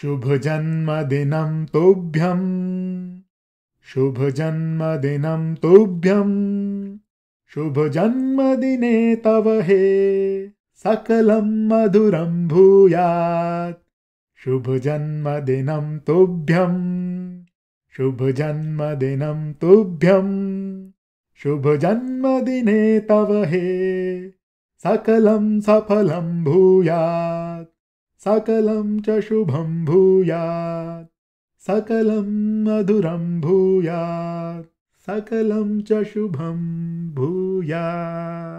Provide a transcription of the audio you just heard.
शुभ शुभजन्मदिनं तोभ्यम् शुभजन्मदिनं तोभ्यम् शुभजन्मदिने तव हे सकलं मधुरं भूयात् शुभजन्मदिनं तोभ्यम् शुभजन्मदिनं तोभ्यम् शुभजन्मदिने तव हे सकलं सफलं भूयात् सकलं च शुभं भूयात् सकलं मधुरं भूयात् सकलं च शुभं भूयात्